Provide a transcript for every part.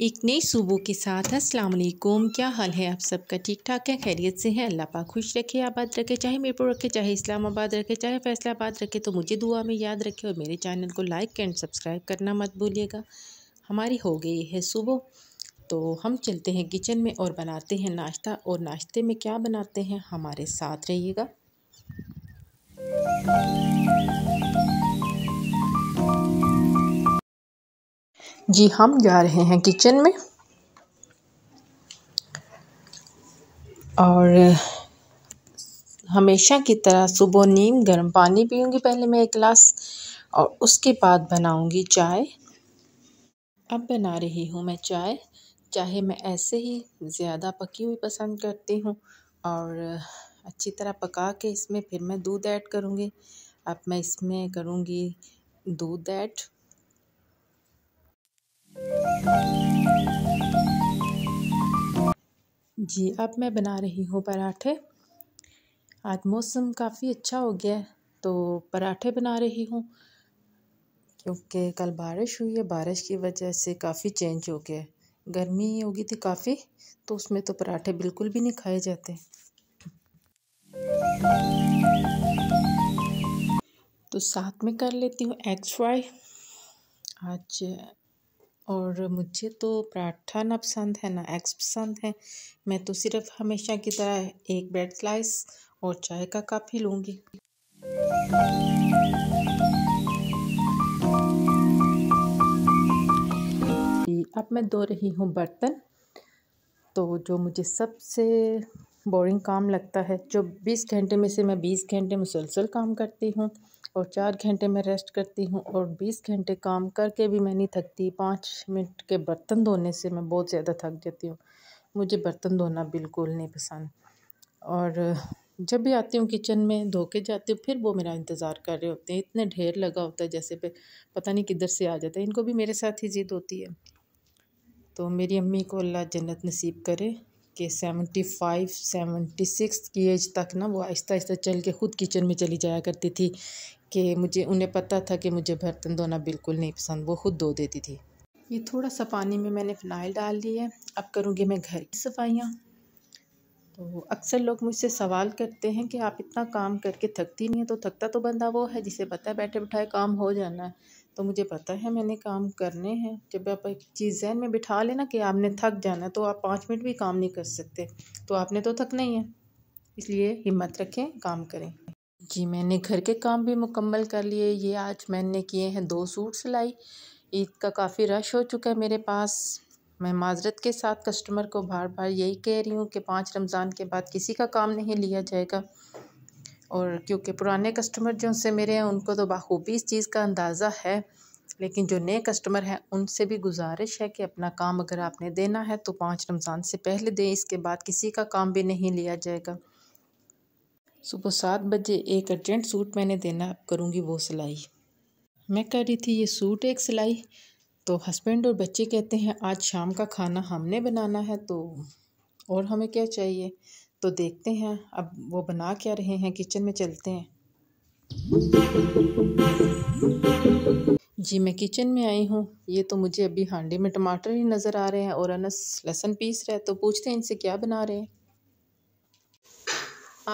एक नए सूबों के साथ अस्सलाम वालेकुम क्या हाल है आप सबका ठीक ठाक है खैरियत से हैं अल्लाह पाक खुश रखे आबाद रखे चाहे मीरपुर रखे चाहे इस्लामाबाद रखे चाहे फैसलाबाद रखे तो मुझे दुआ में याद रखे और मेरे चैनल को लाइक एंड सब्सक्राइब करना मत भूलिएगा हमारी हो गई है सुबह तो हम चलते हैं किचन में और बनाते हैं नाश्ता और नाश्ते में क्या बनाते हैं हमारे साथ रहिएगा जी हम जा रहे हैं किचन में और हमेशा की तरह सुबह नीम गर्म पानी पीऊँगी पहले मैं एक गिलास और उसके बाद बनाऊँगी चाय अब बना रही हूँ मैं चाय चाहे मैं ऐसे ही ज़्यादा पकी हुई पसंद करती हूँ और अच्छी तरह पका के इसमें फिर मैं दूध ऐड करूँगी अब मैं इसमें करूँगी दूध ऐड जी अब मैं बना रही हूँ पराठे आज मौसम काफ़ी अच्छा हो गया है तो पराठे बना रही हूँ क्योंकि कल बारिश हुई है बारिश की वजह से काफ़ी चेंज हो गया है गर्मी होगी थी काफ़ी तो उसमें तो पराठे बिल्कुल भी नहीं खाए जाते तो साथ में कर लेती हूँ एग्स फ्राई आज और मुझे तो पराठा ना पसंद है ना एग्स पसंद है मैं तो सिर्फ हमेशा की तरह एक ब्रेड स्लाइस और चाय का कप ही लूँगी अब मैं धो रही हूँ बर्तन तो जो मुझे सबसे बोरिंग काम लगता है जो बीस घंटे में से मैं बीस घंटे मुसलसल काम करती हूँ और चार घंटे मैं रेस्ट करती हूँ और बीस घंटे काम करके भी मैं नहीं थकती पाँच मिनट के बर्तन धोने से मैं बहुत ज़्यादा थक जाती हूँ मुझे बर्तन धोना बिल्कुल नहीं पसंद और जब भी आती हूँ किचन में धो के जाती हूँ फिर वो मेरा इंतज़ार कर रहे होते हैं इतने ढेर लगा होता है जैसे पे पता नहीं किधर से आ जाता है इनको भी मेरे साथ ही जिद होती है तो मेरी अम्मी को अल्लाह जन्नत नसीब करे कि सेवेंटी फाइव सेवेंटी सिक्स की एज तक ना वो आहिस्ता आहिस्ता चल के ख़ुद किचन में चली जाया करती थी कि मुझे उन्हें पता था कि मुझे बर्तन धोना बिल्कुल नहीं पसंद वो ख़ुद धो देती थी ये थोड़ा सा पानी में मैंने फिनाइल डाल दी है अब करूँगी मैं घर की सफाइयाँ तो अक्सर लोग मुझसे सवाल करते हैं कि आप इतना काम करके थकती नहीं है तो थकता तो बंदा वो है जिसे पता है बैठे बैठाए काम हो जाना है तो मुझे पता है मैंने काम करने हैं जब आप एक चीज़ जहन में बिठा लेना कि आपने थक जाना तो आप पाँच मिनट भी काम नहीं कर सकते तो आपने तो थकना ही है इसलिए हिम्मत रखें काम करें जी मैंने घर के काम भी मुकम्मल कर लिए ये आज मैंने किए हैं दो सूट सिलाई ईद का काफ़ी रश हो चुका है मेरे पास मैं माजरत के साथ कस्टमर को बार बार यही कह रही हूँ कि पाँच रमज़ान के बाद किसी का काम नहीं लिया जाएगा और क्योंकि पुराने कस्टमर जो उनसे मेरे हैं उनको तो बखूबी इस चीज़ का अंदाज़ा है लेकिन जो नए कस्टमर हैं उनसे भी गुजारिश है कि अपना काम अगर आपने देना है तो पाँच रमज़ान से पहले दें इसके बाद किसी का काम भी नहीं लिया जाएगा सुबह सात बजे एक अर्जेंट सूट मैंने देना करूँगी वो सिलाई मैं कह रही थी ये सूट एक सिलाई तो हस्बैंड और बच्चे कहते हैं आज शाम का खाना हमने बनाना है तो और हमें क्या चाहिए तो देखते हैं अब वो बना क्या रहे हैं किचन में चलते हैं जी मैं किचन में आई हूँ ये तो मुझे अभी हांडी में टमाटर ही नज़र आ रहे हैं और अनस लहसन पीस रहे तो पूछते हैं इनसे क्या बना रहे हैं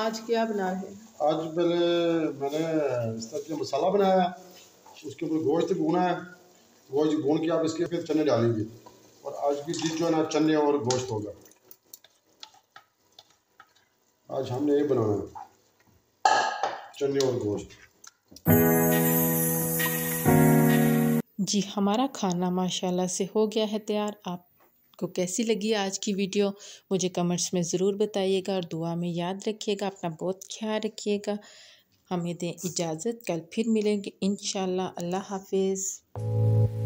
आज क्या बना रहे हैं आज मैंने मैंने इस तरह मसाला बनाया उसके ऊपर गोश्त भुना है गोश्त भून के आप इसके फिर चने डालेंगे और आज की चीज़ जो है ना चने और गोश्त होगा आज हमने ये बनाना है चने और गोश्त जी हमारा खाना माशाल्लाह से हो गया है तैयार आप आपको कैसी लगी आज की वीडियो मुझे कमेंट्स में ज़रूर बताइएगा और दुआ में याद रखिएगा अपना बहुत ख्याल रखिएगा हमें दें इजाज़त कल फिर मिलेंगे इन अल्लाह हाफिज़